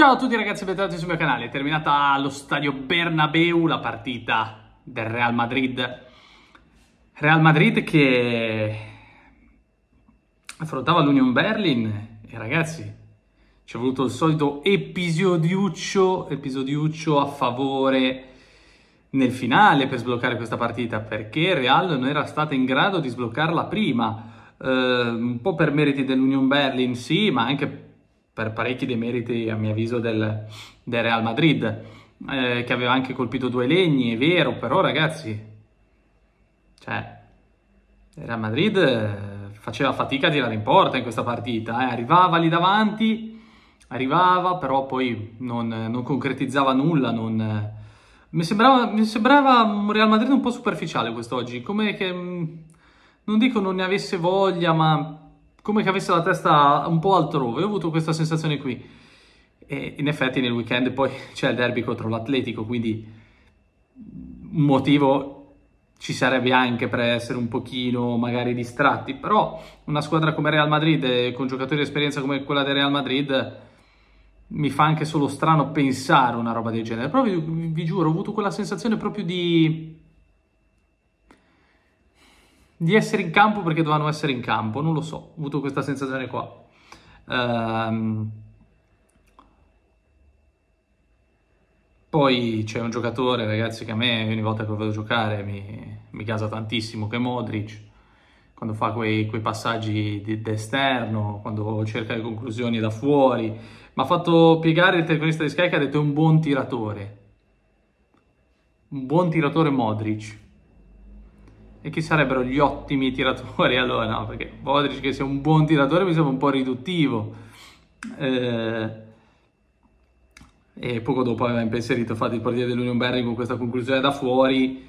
Ciao a tutti ragazzi e bentornati sul mio canale. È terminata allo stadio Bernabeu la partita del Real Madrid. Real Madrid che affrontava l'Union Berlin e ragazzi ci è voluto il solito episodiuccio, episodiuccio a favore nel finale per sbloccare questa partita perché Real non era stata in grado di sbloccarla prima. Uh, un po' per meriti dell'Union Berlin sì ma anche per parecchi dei meriti, a mio avviso, del, del Real Madrid, eh, che aveva anche colpito due legni, è vero, però ragazzi, cioè, il Real Madrid eh, faceva fatica a tirare in porta in questa partita, eh. arrivava lì davanti, arrivava, però poi non, non concretizzava nulla, non... Mi sembrava, mi sembrava, un Real Madrid un po' superficiale quest'oggi, come che mm, non dico non ne avesse voglia, ma come che avesse la testa un po' altrove, ho avuto questa sensazione qui. E in effetti nel weekend poi c'è il derby contro l'Atletico, quindi un motivo ci sarebbe anche per essere un pochino magari distratti, però una squadra come Real Madrid eh, con giocatori di esperienza come quella del Real Madrid mi fa anche solo strano pensare una roba del genere, però vi, vi giuro ho avuto quella sensazione proprio di di essere in campo perché dovevano essere in campo, non lo so, ho avuto questa sensazione qua. Ehm... Poi c'è un giocatore, ragazzi, che a me ogni volta che lo vedo giocare mi, mi casa tantissimo, che è Modric, quando fa quei, quei passaggi d'esterno, quando cerca le conclusioni da fuori. Mi ha fatto piegare il telefonista di Sky che ha detto è un buon tiratore. Un buon tiratore Modric. E chi sarebbero gli ottimi tiratori? Allora no, perché Modric che sia un buon tiratore mi sembra un po' riduttivo. Eh, e poco dopo aveva impensierito infatti il portiere dell'Union Berry con questa conclusione da fuori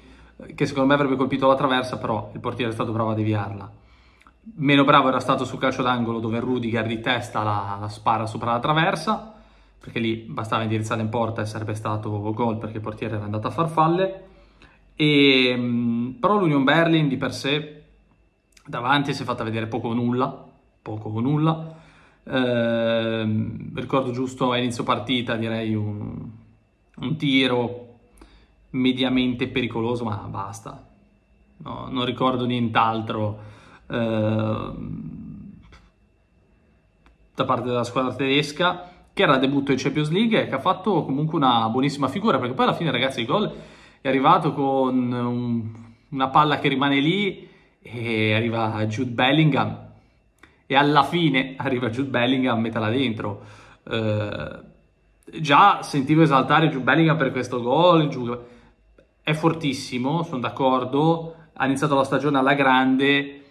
che secondo me avrebbe colpito la traversa però il portiere è stato bravo a deviarla meno bravo era stato sul calcio d'angolo dove Rudiger di testa la, la spara sopra la traversa perché lì bastava indirizzare in porta e sarebbe stato gol perché il portiere era andato a farfalle e, però l'Union Berlin di per sé davanti si è fatta vedere poco o nulla, poco o nulla. Eh, ricordo giusto a inizio partita direi un, un tiro mediamente pericoloso, ma basta. No, non ricordo nient'altro eh, da parte della squadra tedesca che era debutto in Champions League e che ha fatto comunque una buonissima figura perché poi alla fine ragazzi i gol è arrivato con un, una palla che rimane lì e arriva Jude Bellingham e alla fine arriva Jude Bellingham, a metterla dentro. Eh, già sentivo esaltare Jude Bellingham per questo gol, Jude... è fortissimo, sono d'accordo, ha iniziato la stagione alla grande,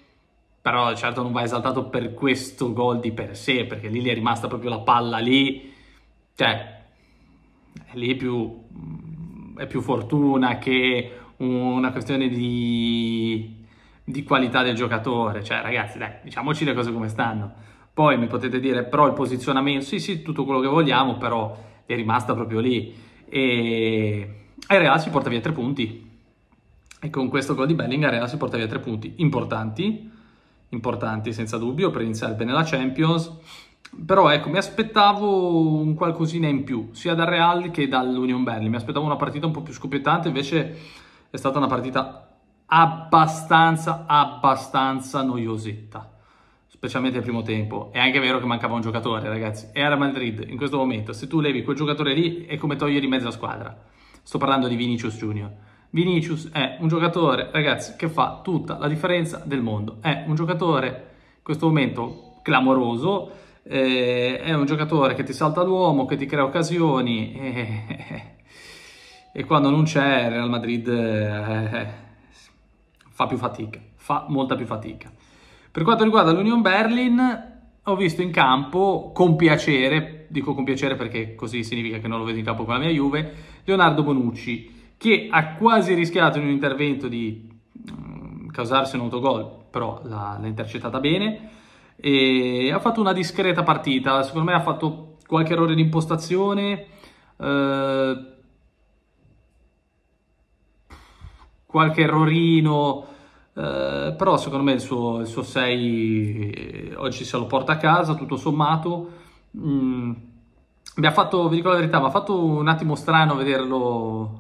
però certo non va esaltato per questo gol di per sé, perché lì gli è rimasta proprio la palla lì, cioè, è lì più è più fortuna che una questione di, di qualità del giocatore. Cioè, ragazzi, dai, diciamoci le cose come stanno. Poi mi potete dire, però il posizionamento, sì, sì, tutto quello che vogliamo, però è rimasta proprio lì. E, e Real si porta via tre punti. E con questo gol di Bellingham Real si porta via tre punti importanti, importanti senza dubbio, per iniziare bene la Champions però ecco, mi aspettavo un qualcosina in più, sia dal Real che dall'Union Berlin. Mi aspettavo una partita un po' più scoppiettante, invece è stata una partita abbastanza, abbastanza noiosetta. Specialmente al primo tempo. È anche vero che mancava un giocatore, ragazzi. Era Madrid, in questo momento, se tu levi quel giocatore lì, è come togliere mezza squadra. Sto parlando di Vinicius Junior. Vinicius è un giocatore, ragazzi, che fa tutta la differenza del mondo. È un giocatore, in questo momento, clamoroso eh, è un giocatore che ti salta l'uomo, che ti crea occasioni e, eh, eh, eh, e quando non c'è Real Madrid eh, fa più fatica, fa molta più fatica. Per quanto riguarda l'Union Berlin, ho visto in campo con piacere, dico con piacere perché così significa che non lo vedo in campo con la mia Juve, Leonardo Bonucci, che ha quasi rischiato in un intervento di mm, causarsi un autogol, però l'ha intercettata bene e ha fatto una discreta partita, secondo me ha fatto qualche errore di impostazione, eh, qualche errorino, eh, però secondo me il suo, il suo 6 eh, oggi se lo porta a casa tutto sommato. Mm, mi ha fatto, vi dico la verità, mi ha fatto un attimo strano vederlo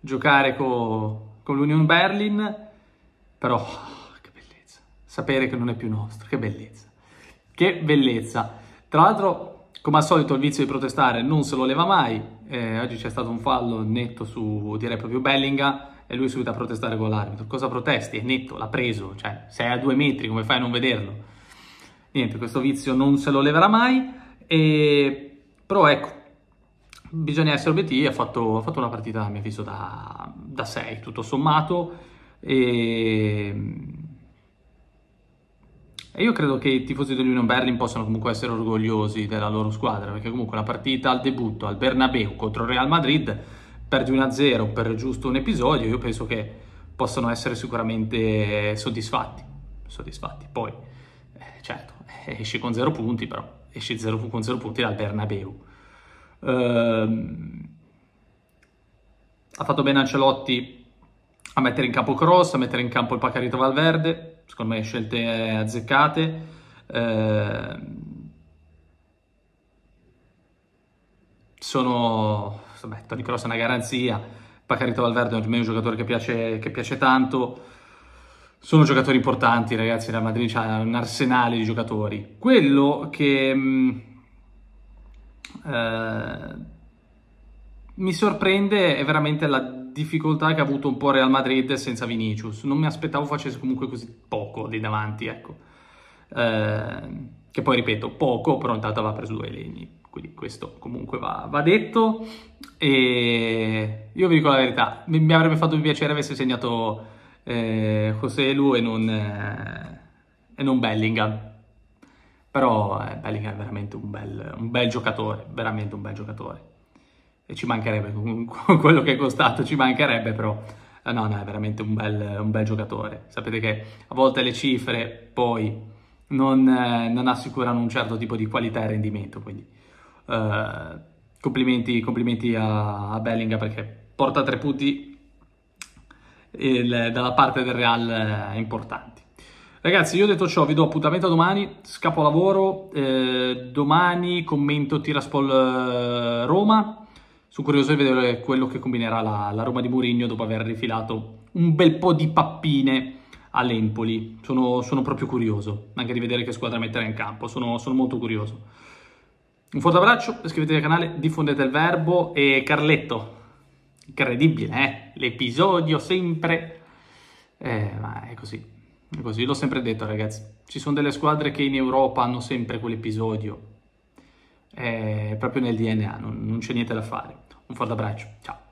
giocare co, con l'Union Berlin, però sapere che non è più nostro, che bellezza. Che bellezza. Tra l'altro, come al solito, il vizio di protestare non se lo leva mai. Eh, oggi c'è stato un fallo netto su, direi proprio Bellinga, e lui è subito a protestare con l'arbitro. Cosa protesti? È netto, l'ha preso, cioè sei a due metri, come fai a non vederlo? Niente, questo vizio non se lo leverà mai, e... però ecco, bisogna essere obiettivi, ha fatto, fatto, una partita, a mio avviso, da 6, tutto sommato, e e io credo che i tifosi dell'Union Berlin possano comunque essere orgogliosi della loro squadra, perché comunque la partita al debutto al Bernabeu contro il Real Madrid perdi 1-0 per giusto un episodio, io penso che possano essere sicuramente soddisfatti. Soddisfatti. Poi, eh, certo, esci con 0 punti, però esci zero, con 0 punti dal Bernabeu. Ehm, ha fatto bene Ancelotti a mettere in campo Cross, a mettere in campo il Pacarito Valverde, secondo me scelte eh, azzeccate. Eh, sono, vabbè, Tony Cross è una garanzia, Pacarito Valverde è un giocatore che piace, che piace tanto, sono giocatori importanti ragazzi, la Madrid ha un arsenale di giocatori. Quello che... Mm, eh, mi sorprende è veramente la difficoltà che ha avuto un po' Real Madrid senza Vinicius. Non mi aspettavo facesse comunque così poco lì davanti, ecco. Eh, che poi ripeto, poco, però intanto aveva preso due legni, quindi questo comunque va, va, detto. E io vi dico la verità, mi, mi avrebbe fatto piacere avesse segnato eh, José Lu e non, eh, e non Bellingham. Però eh, Bellingham è veramente un bel, un bel giocatore, veramente un bel giocatore ci mancherebbe quello che è costato, ci mancherebbe però. Eh, no, no, è veramente un bel, un bel giocatore. Sapete che a volte le cifre poi non, eh, non assicurano un certo tipo di qualità e rendimento, quindi eh, complimenti, complimenti, a, a Bellinga perché porta tre punti il, dalla parte del Real eh, importanti. Ragazzi, io detto ciò, vi do appuntamento domani, scappo lavoro, eh, domani commento Tiraspol eh, Roma, sono curioso di vedere quello che combinerà la, la Roma di Mourinho dopo aver rifilato un bel po' di pappine all'Empoli. Sono, sono proprio curioso anche di vedere che squadra metterà in campo. Sono, sono molto curioso. Un forte abbraccio, iscrivetevi al canale, diffondete il verbo e Carletto, incredibile, eh? L'episodio sempre... Eh, ma è così, è così, l'ho sempre detto ragazzi. Ci sono delle squadre che in Europa hanno sempre quell'episodio è proprio nel DNA, non, non c'è niente da fare. Un forte abbraccio, ciao!